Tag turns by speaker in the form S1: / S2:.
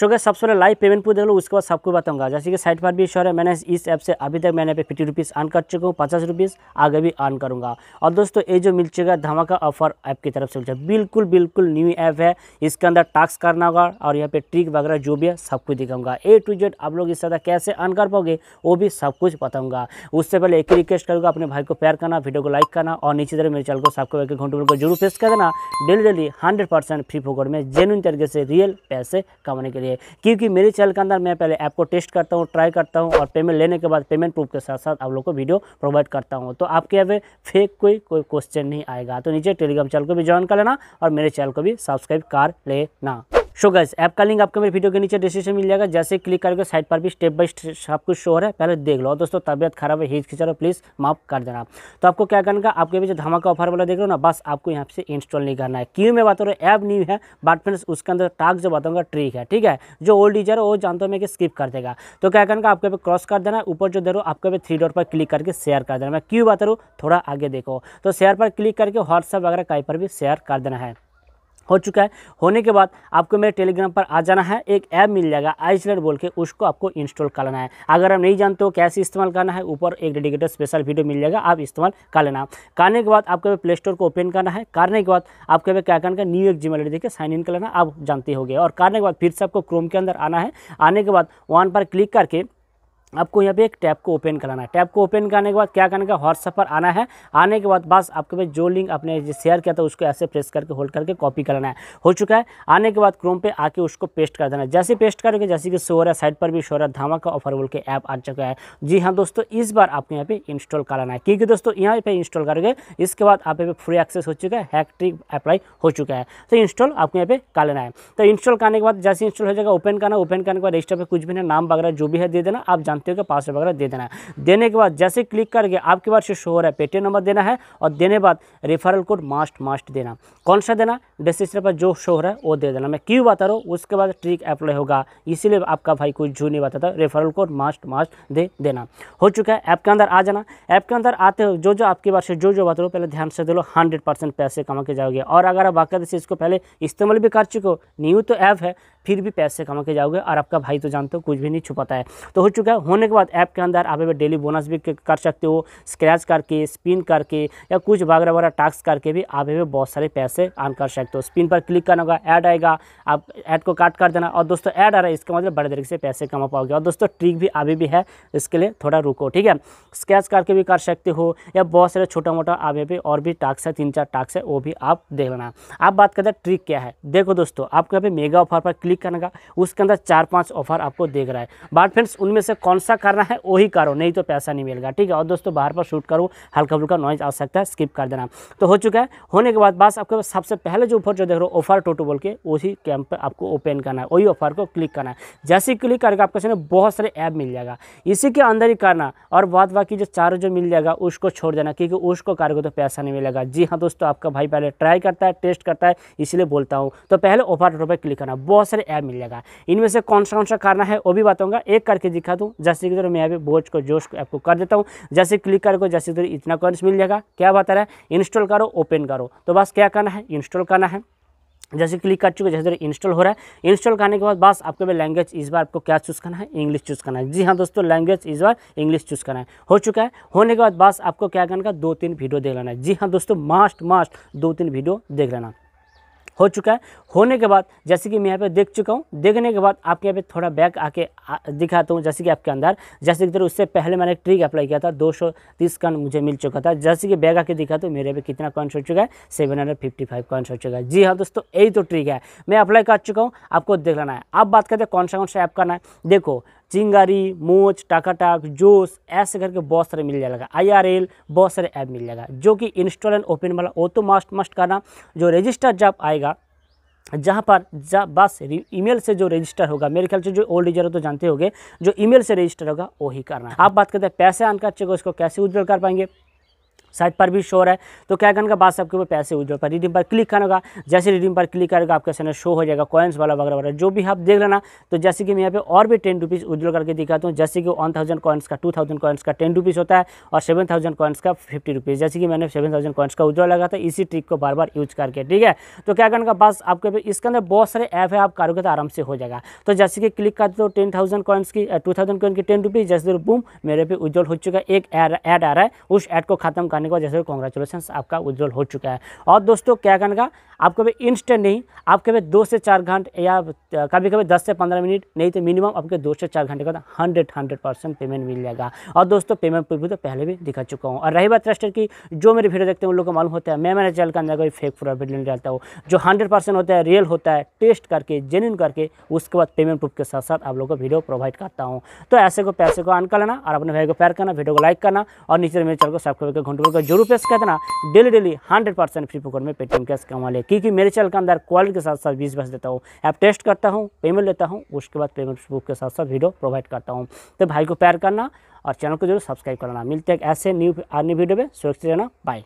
S1: सो गए सबसे पहले लाइव पेमेंट पूरे देख लो उसके बाद सबको बताऊंगा जैसे कि साइट पर भी शोर है मैंने इस ऐप से अभी तक मैंने पे फिफ्टी रुपीज़ अन कर चुका हूँ पचास रुपीज़ आगे भी अर्न करूँगा और दोस्तों ये जो मिल चुका है धमाका ऑफर ऐप की तरफ से मिल बिल्कुल बिल्कुल न्यू ऐप है इसके अंदर टास्क करना होगा और यहाँ पे ट्रिक वगैरह जो भी है सब कुछ दिखाऊंगा ए टू जेड आप लोग इस तरह कैसे अर्न कर पाओगे वो भी सब कुछ बताऊँगा उससे पहले एक ही रिक्वेस्ट करूँगा अपने भाई को प्यार करना वीडियो को लाइक करना और नीचे तरह मेरे चैनल को सबको एक घंटे को जरूर फेस कर देना daily daily hundred percent free फोकट में जेनुइन तरीके से रियल पैसे कमाने के लिए चाहिए क्योंकि मेरे चैनल के अंदर मैं पहले ऐप को टेस्ट करता हूँ ट्राई करता हूँ और पेमेंट लेने के बाद पेमेंट प्रूफ के साथ साथ आप लोग को वीडियो प्रोवाइड करता हूँ तो आपके यहाँ पे फेक कोई कोई क्वेश्चन नहीं आएगा तो नीचे टेलीग्राम चैनल को भी ज्वाइन कर लेना और मेरे चैनल को भी सब्सक्राइब कर लेना सो गैस ऐप का लिंक आपको मेरे वीडियो के नीचे डिस्क्रिप्शन मिल जाएगा जैसे क्लिक करके साइड पर भी स्टेप बाय स्टेप सब कुछ शो हो रहा है पहले देख लो दोस्तों तबियत खराब है हिज रहा प्लीज़ माफ कर देना तो आपको क्या करना है आपके जो धमाका ऑफर वाला देख लो ना बस आपको यहाँ से इंस्टॉल नहीं करना है क्यों मैं बता रहा हूँ ऐप न्यू है बट फ्रेंड्स उसके अंदर टाक जो बताऊँगा ट्रिक है ठीक है जो ओल्ड डीजर है वो जानते हो मैं कि स्किप कर देगा तो क्या करना आपके पे क्रॉस कर देना ऊपर जो दे रहा आपके पे थ्री डॉट पर क्लिक करके शेयर कर देना मैं क्यों बता रहा हूँ थोड़ा आगे देखो तो शेयर पर क्लिक करके व्हाट्सअप वगैरह कहीं पर भी शेयर कर देना है हो चुका है होने के बाद आपको मेरे टेलीग्राम पर आ जाना है एक ऐप मिल जाएगा आइसलेट बोल के उसको आपको इंस्टॉल करना है अगर आप नहीं जानते हो कैसे इस्तेमाल करना है ऊपर एक डेडिकेटेड स्पेशल वीडियो मिल जाएगा आप इस्तेमाल कर लेना करने के बाद आपको प्ले स्टोर को ओपन करना है करने के बाद आपको क्या करना है न्यू एक जी मेल देखिए साइन इन कर लेना आप जानते हो और करने के बाद फिर से आपको क्रोम के अंदर आना है आने के बाद वन पर क्लिक करके आपको यहाँ पे एक टैब को ओपन कराना है टैब को ओपन करने के बाद क्या करने का व्हाट्सएप पर आना है आने के बाद बस आपके पास जो लिंक आपने शेयर किया था उसको ऐसे प्रेस करके होल्ड करके कॉपी कराना है हो चुका है आने के बाद क्रोम पे आके उसको पेस्ट कर देना है जैसे पेस्ट करोगे जैसे कि शो रहा है साइड पर भी शो रहा है धामा का ऑफर बोल के ऐप आ चुका है जी हाँ दोस्तों इस बार आपको यहाँ पे इंस्टॉल कराना है क्योंकि दोस्तों यहाँ पे इंस्टॉल करोगे इसके बाद आप यहाँ फ्री एक्सेस हो चुका है हैक्ट्रिक अप्लाई हो चुका है तो इंस्टॉल आपको यहाँ पे कर लेना है तो इंस्टॉल करने के बाद जैसे इंस्टॉल हो जाएगा ओपन करना ओपन करने के बाद रजिस्टर पर कुछ भी ना नाम वगैरह जो भी है दे देना आप जानते जानते हो कि पासवर्ड वगैरह दे देना है देने के बाद जैसे क्लिक करके आपके पास जो शो हो रहा है पेटीएम नंबर देना है और देने बाद रेफरल कोड मास्ट मास्ट देना कौन सा देना डिस्क्रिप्शन पर जो शो हो रहा है वो दे देना मैं क्यों बता रहा हूँ उसके बाद ट्रिक अप्लाई होगा इसीलिए आपका भाई कोई जू नहीं बताता रेफरल कोड मास्ट मास्ट दे देना हो चुका है ऐप के अंदर आ जाना ऐप के अंदर आते हो जो जो आपके पास जो जो बता रहा पहले ध्यान से दे लो हंड्रेड पैसे कमा के जाओगे और अगर आप बाकायदा से इसको पहले इस्तेमाल भी कर चुके हो न्यू तो ऐप है फिर भी पैसे कमा के जाओगे और आपका भाई तो जानते हो कुछ भी नहीं छुपाता है तो हो चुका है होने के बाद ऐप के अंदर आप डेली बोनस भी कर सकते हो स्क्रैच करके स्पिन करके या कुछ वगैरह वगैरह टास्क करके भी आप बहुत सारे पैसे अर्न कर सकते हो स्पिन पर क्लिक करना होगा ऐड आएगा आप ऐड को काट कर देना और दोस्तों ऐड आ रहा है इसका मतलब बड़े तरीके से पैसे कमा पाओगे और दोस्तों ट्रिक भी अभी भी है इसके लिए थोड़ा रुको ठीक है स्क्रैच करके भी कर सकते हो या बहुत सारे छोटा मोटा आप यहाँ पे और भी टास्क है तीन चार टास्क है वो भी आप देख लेना आप बात करते हैं ट्रिक क्या है देखो दोस्तों आपको यहाँ पे मेगा ऑफर पर क्लिक क्लिक का उसके अंदर चार पांच ऑफर आपको देख रहा है बाट फ्रेंड्स उनमें से कौन सा करना है वही करो नहीं तो पैसा नहीं मिलेगा ठीक है और दोस्तों बाहर पर शूट करो हल्का फुल्का नॉइज आ सकता है स्किप कर देना तो हो चुका है होने के बाद बस आपके सबसे पहले जो ऑफर जो देख रहे हो ऑफर टोटो बोल के उसी कैंप पर आपको ओपन करना है वही ऑफर को क्लिक करना है जैसे क्लिक करेगा आपके सामने बहुत सारे ऐप मिल जाएगा इसी के अंदर ही करना और बाद बाकी जो चार जो मिल जाएगा उसको छोड़ देना क्योंकि उसको करोगे तो पैसा नहीं मिलेगा जी हाँ दोस्तों आपका भाई पहले ट्राई करता है टेस्ट करता है इसलिए बोलता हूँ तो पहले ऑफर टोटो पर क्लिक करना बहुत सारे सारे ऐप मिल जाएगा इनमें से कौन सा कौन सा करना है वो भी बताऊंगा एक करके दिखा दूँ जैसे कि मैं अभी बोझ को जोश ऐप को कर देता हूँ जैसे क्लिक करके जैसे इधर इतना कॉन्स मिल जाएगा क्या बता रहा है इंस्टॉल करो ओपन करो तो बस क्या करना है इंस्टॉल करना है जैसे क्लिक कर चुके जैसे इधर इंस्टॉल हो रहा है इंस्टॉल करने के बाद बस आपको भी लैंग्वेज इस बार आपको क्या चूज़ करना है इंग्लिश चूज़ करना है जी हाँ दोस्तों लैंग्वेज इस बार इंग्लिश चूज़ करना है हो चुका है होने के बाद बस आपको क्या करना है दो तीन वीडियो देख लेना है जी हाँ दोस्तों मास्ट मास्ट दो तीन वीडियो देख लेना हो चुका है होने के बाद जैसे कि मैं यहाँ पे देख चुका हूँ देखने के बाद आपके यहाँ पे थोड़ा बैक आके दिखाता हूँ जैसे कि आपके अंदर जैसे कि उससे पहले मैंने एक ट्रिक अप्लाई किया था 230 कॉन मुझे मिल चुका था जैसे कि बैग आके दिखा तो मेरे पे कितना कॉइन्स हो चुका है सेवन हंड्रेड हो चुका है जी हाँ दोस्तों यही तो ट्रिक है मैं अप्लाई कर चुका हूँ आपको देख लेना है आप बात करते हैं कौन सा कौन सा ऐप करना है देखो चिंगारी मोच टाकाटाक जोश ऐसे करके बहुत सारे मिल जाएगा आई बहुत सारे ऐप मिल जाएगा जो कि इंस्टॉल एंड ओपन वाला वो तो मस्ट मस्ट करना जो रजिस्टर जब आएगा जहाँ पर जा बस ईमेल से जो रजिस्टर होगा मेरे ख्याल से जो ओल्ड यूजर हो तो जानते होंगे जो ईमेल से रजिस्टर होगा वही करना है आप बात करते हैं पैसे आन कर चेक उसको कैसे उज्जवल कर पाएंगे साइट पर भी शोर है तो क्या करने का बाद आपके ऊपर पैसे उधर पर रिडीम पर क्लिक करना जैसे रिडीम पर क्लिक करेगा आपके सामने शो हो जाएगा कॉइन्स वाला वगैरह वगैरह जो भी आप देख लेना तो जैसे कि मैं यहाँ पे और भी टेन रुपीज़ उधर करके दिखाता हूँ जैसे कि वन थाउजेंड कॉइन्स का टू थाउजेंड कॉइन्स का टेन रुपीज़ होता है और सेवन थाउजेंड कॉइन्स का फिफ्टी रुपीज़ जैसे कि मैंने सेवन थाउजेंड कॉइन्स का उधर लगा था इसी ट्रिक को बार बार यूज करके ठीक है तो क्या करने का बाद आपके इसके अंदर बहुत सारे ऐप है आप करोगे तो आराम से हो जाएगा तो जैसे कि क्लिक करते हो टेन थाउजेंड कॉइन्स की टू थाउजेंड कॉइन की टेन रुपीज़ जैसे बूम मेरे पे उज्जवल हो चुका है एक ऐड आ रहा है उस एड को खत्म करने के बाद जैसे कॉन्ग्रेचुलेशन आपका विड्रॉल हो चुका है और दोस्तों क्या करने का आपको भी इंस्टेंट नहीं आपके भी दो से चार घंटे या कभी कभी दस से पंद्रह मिनट नहीं तो मिनिमम आपके दो से चार घंटे के बाद हंड्रेड हंड्रेड परसेंट पेमेंट मिल जाएगा और दोस्तों पेमेंट प्रूफ भी तो पहले भी दिखा चुका हूँ और रही बात ट्रस्टर की जो मेरे वीडियो देखते हैं उन लोग को मालूम होता है मैं मेरे चैनल के अंदर कोई फेक प्रॉफिट नहीं डालता हूँ जो हंड्रेड होता है रियल होता है टेस्ट करके जेन्यून करके उसके बाद पेमेंट प्रूफ के साथ साथ आप लोगों को वीडियो प्रोवाइड करता हूँ तो ऐसे को पैसे को आन कर लेना और अपने भाई को प्यार करना वीडियो को लाइक करना और नीचे मेरे चैनल को सब्सक्राइब करके घंटे को जरूर प्रेस कर देना daily daily hundred percent free पकड़ में पेटीएम कैश कमा ले क्योंकि मेरे चैनल के अंदर क्वालिटी के साथ साथ बीस बस देता हूँ ऐप टेस्ट करता हूँ पेमेंट लेता हूँ उसके बाद पेमेंट बुक के साथ साथ वीडियो प्रोवाइड करता हूँ तो भाई को प्यार करना और चैनल को जरूर सब्सक्राइब करना मिलते हैं ऐसे न्यू अन्य वीडियो में सुरक्षित रहना बाय